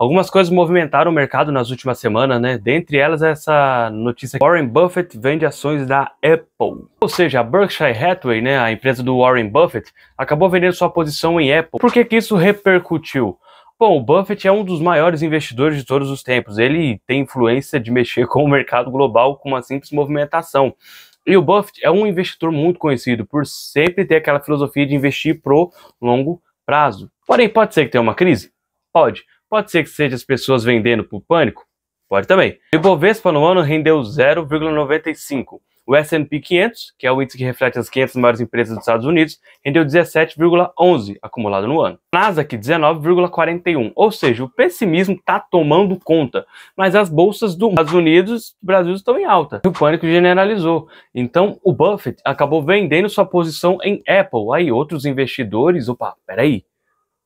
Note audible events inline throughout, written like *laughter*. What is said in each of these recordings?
Algumas coisas movimentaram o mercado nas últimas semanas, né? Dentre elas essa notícia Warren Buffett vende ações da Apple. Ou seja, a Berkshire Hathaway, né, a empresa do Warren Buffett, acabou vendendo sua posição em Apple. Por que que isso repercutiu? Bom, o Buffett é um dos maiores investidores de todos os tempos. Ele tem influência de mexer *laughs* com o mercado global com uma simples movimentação. E o Buffett é um investidor muito conhecido por sempre ter aquela filosofia de investir pro longo prazo. Porém, pode ser que tenha uma crise? Pode Pode ser que seja as pessoas vendendo por pânico? Pode também. O Ibovespa no ano rendeu 0,95. O S&P 500, que é o índice que reflete as 500 maiores empresas dos Estados Unidos, rendeu 17,11 acumulado no ano. Nasdaq 19,41, ou seja, o pessimismo está tomando conta, mas as bolsas dos Estados Unidos e Brasil estão em alta. o pânico generalizou. Então, o Buffett acabou vendendo sua posição em Apple. Aí outros investidores, opa, peraí,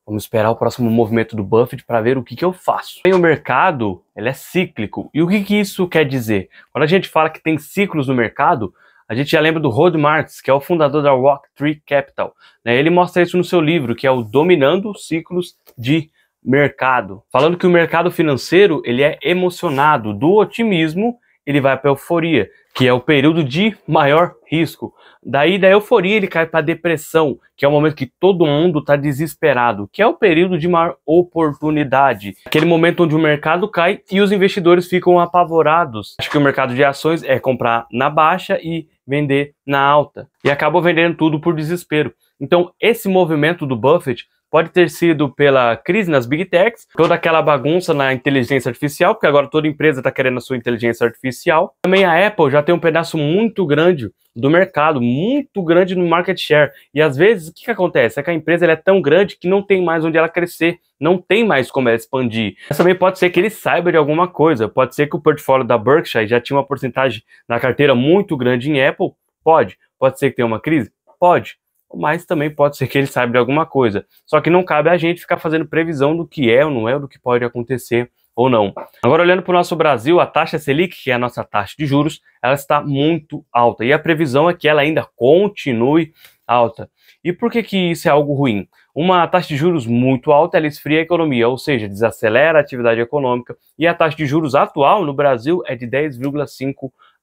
Vamos esperar o próximo movimento do Buffett para ver o que, que eu faço. Bem, o mercado ele é cíclico. E o que, que isso quer dizer? Quando a gente fala que tem ciclos no mercado, a gente já lembra do Rod Marx, que é o fundador da Rock Tree Capital. Né? Ele mostra isso no seu livro, que é o Dominando Ciclos de Mercado. Falando que o mercado financeiro ele é emocionado do otimismo ele vai para euforia, que é o período de maior risco. Daí da euforia ele cai para depressão, que é o momento que todo mundo está desesperado, que é o período de maior oportunidade, aquele momento onde o mercado cai e os investidores ficam apavorados. Acho que o mercado de ações é comprar na baixa e vender na alta e acabam vendendo tudo por desespero. Então, esse movimento do Buffett Pode ter sido pela crise nas big techs, toda aquela bagunça na inteligência artificial, porque agora toda empresa está querendo a sua inteligência artificial. Também a Apple já tem um pedaço muito grande do mercado, muito grande no market share. E às vezes, o que, que acontece? É que a empresa é tão grande que não tem mais onde ela crescer, não tem mais como ela expandir. Mas também pode ser que ele saiba de alguma coisa, pode ser que o portfólio da Berkshire já tinha uma porcentagem na carteira muito grande em Apple, pode. Pode ser que tenha uma crise? Pode mas também pode ser que ele saiba de alguma coisa. Só que não cabe a gente ficar fazendo previsão do que é ou não é, do que pode acontecer ou não. Agora, olhando para o nosso Brasil, a taxa Selic, que é a nossa taxa de juros, ela está muito alta e a previsão é que ela ainda continue alta. E por que, que isso é algo ruim? Uma taxa de juros muito alta, ela esfria a economia, ou seja, desacelera a atividade econômica, e a taxa de juros atual no Brasil é de 10,5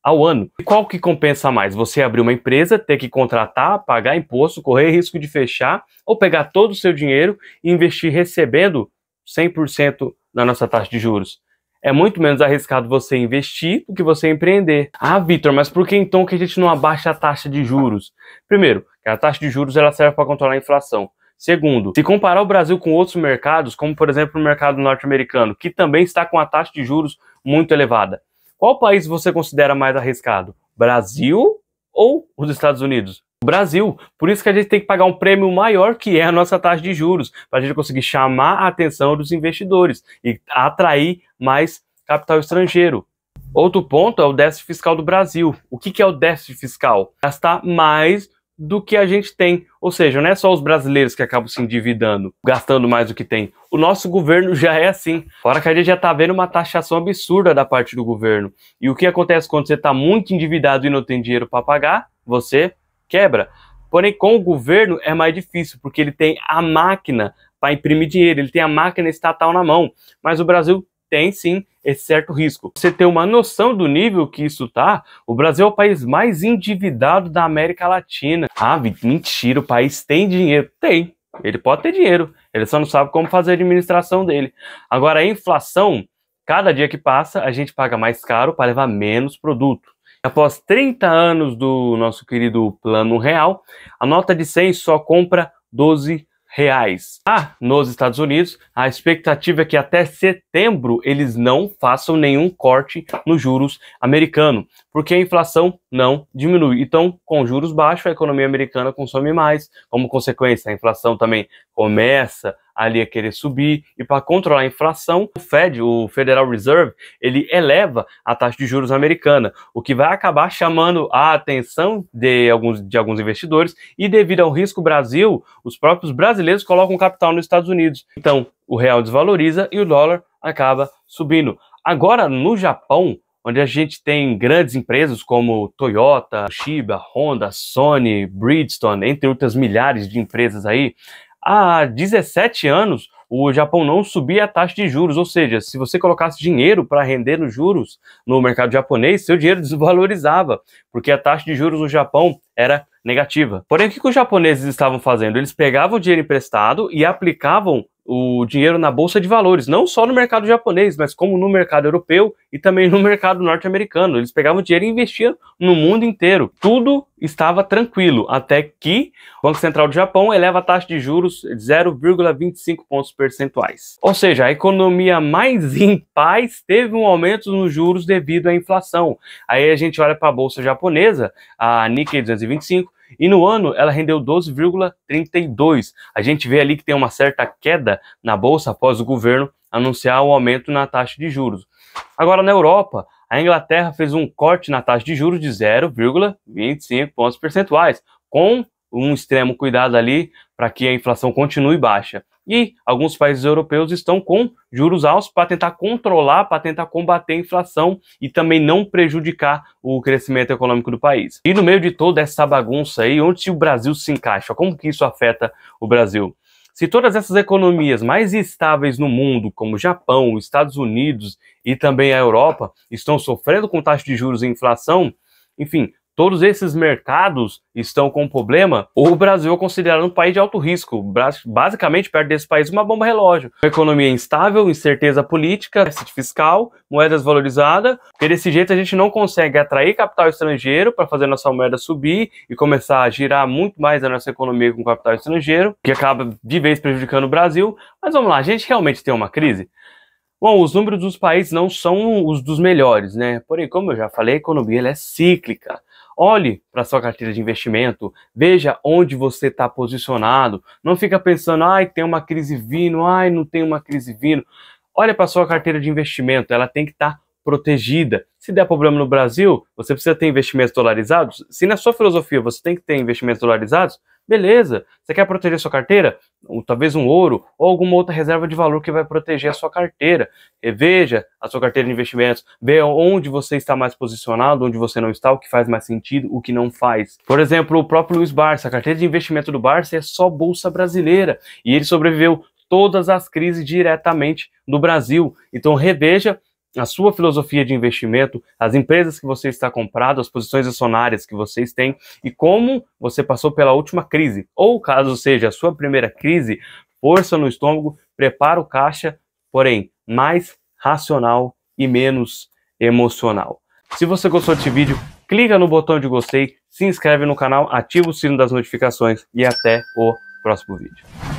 ao ano. E qual que compensa mais? Você abrir uma empresa, ter que contratar, pagar imposto, correr risco de fechar ou pegar todo o seu dinheiro e investir recebendo 100% da nossa taxa de juros? É muito menos arriscado você investir do que você empreender. Ah, Vitor, mas por que então que a gente não abaixa a taxa de juros? Primeiro, a taxa de juros ela serve para controlar a inflação. Segundo, se comparar o Brasil com outros mercados, como por exemplo o mercado norte-americano, que também está com a taxa de juros muito elevada, qual país você considera mais arriscado? Brasil ou os Estados Unidos? Brasil. Por isso que a gente tem que pagar um prêmio maior que é a nossa taxa de juros, para a gente conseguir chamar a atenção dos investidores e atrair mais capital estrangeiro. Outro ponto é o déficit fiscal do Brasil. O que, é o déficit fiscal? Gastar mais do que a gente tem. Ou seja, não é só os brasileiros que acabam se endividando, gastando mais do que tem. O nosso governo já é assim. Fora que a gente já está vendo uma taxação absurda da parte do governo. E o que acontece quando você está muito endividado e não tem dinheiro para pagar? Você quebra. Porém, com o governo é mais difícil, porque ele tem a máquina para imprimir dinheiro, ele tem a máquina estatal na mão. Mas o Brasil tem sim esse certo risco. Você tem uma noção do nível que isso tá? O Brasil é o país mais endividado da América Latina. Ah, mentira, o país tem dinheiro. Tem, ele pode ter dinheiro, ele só não sabe como fazer a administração dele. Agora, a inflação, cada dia que passa, a gente paga mais caro para levar menos produto. Após 30 anos do nosso querido Plano Real, a nota de 100 só compra 12 reais. Ah, nos Estados Unidos, a expectativa é que até setembro eles não façam nenhum corte nos juros americano, porque a inflação não diminui. Então, com juros baixos, a economia americana consome mais. Como consequência, a inflação também começa ali a querer subir e para controlar a inflação, o Fed, o Federal Reserve, ele eleva a taxa de juros americana, o que vai acabar chamando a atenção de alguns, de alguns investidores e devido ao risco Brasil, os próprios brasileiros colocam capital nos Estados Unidos. Então, o real desvaloriza e o dólar acaba subindo. Agora, no Japão, onde a gente tem grandes empresas como Toyota, Shiba, Honda, Sony, Bridgestone, entre outras milhares de empresas aí, há 17 anos o Japão não subia a taxa de juros, ou seja, se você colocasse dinheiro para render nos juros no mercado japonês, seu dinheiro *laughs* desvalorizava, porque a taxa de juros no Japão era negativa. Porém, o que, os japoneses estavam fazendo? Eles pegavam o dinheiro emprestado e aplicavam o dinheiro na bolsa de valores, não só no mercado japonês, mas como no mercado europeu e também no mercado norte-americano. Eles pegavam dinheiro e investiam no mundo inteiro. Tudo estava tranquilo até que o Banco Central do Japão eleva a taxa de juros 0,25 pontos percentuais. Ou seja, a economia mais *laughs* em paz teve um aumento nos juros devido à inflação. Aí a gente olha para a bolsa japonesa, a Nikkei 225 e no ano ela rendeu 12,32. A gente vê ali que tem uma certa queda na bolsa após o governo anunciar o um aumento na taxa de juros. Agora, na Europa, a Inglaterra fez um corte na taxa de juros de 0,25 pontos percentuais, com um extremo cuidado ali para que a inflação continue baixa. E alguns países europeus estão com juros altos para tentar controlar, para tentar combater a inflação e também não prejudicar o crescimento econômico do país. E no meio de toda essa bagunça aí, onde o Brasil se encaixa? Como que isso afeta o Brasil? Se todas essas economias mais estáveis no mundo, como Japão, Estados Unidos e também a Europa, estão sofrendo com taxa de juros e inflação, enfim, todos esses mercados estão com problema, o Brasil é considerado um país de alto risco. Basicamente, perto desse país, uma bomba relógio. Uma economia instável, incerteza política, déficit fiscal, moeda desvalorizada, porque desse jeito a gente não consegue atrair capital estrangeiro para fazer nossa moeda subir e começar a girar muito mais a nossa economia com capital estrangeiro, que acaba de vez prejudicando o Brasil. Mas vamos lá, a gente realmente tem uma crise? Bom, os números dos países não são os dos melhores, né? Porém, como eu já falei, a economia é cíclica. Olhe para sua carteira de investimento, veja onde você está posicionado. Não fica pensando, ai, tem uma crise vindo, ai, não tem uma crise vindo. Olha para sua carteira de investimento, ela tem que estar tá protegida. Se der problema no Brasil, você precisa ter investimentos dolarizados. Se na sua filosofia você tem que ter investimentos dolarizados, Beleza. Você quer proteger sua carteira? Ou, talvez um ouro ou alguma outra reserva de valor que vai proteger a sua carteira. veja a sua carteira de investimentos, veja onde você está mais posicionado, onde você não está, o que faz mais sentido, o que não faz. Por exemplo, o próprio Luiz Barça, a carteira de investimento do Barça é só bolsa brasileira e ele sobreviveu todas as crises diretamente do Brasil. Então reveja a sua filosofia de investimento, as empresas que você está comprado, as posições acionárias que vocês têm e como você passou pela última crise. Ou caso seja a sua primeira crise, força no estômago, prepara o caixa, porém mais racional e menos emocional. Se você gostou desse vídeo, clica no botão de gostei, se inscreve no canal, ativa o sino das notificações e até o próximo vídeo.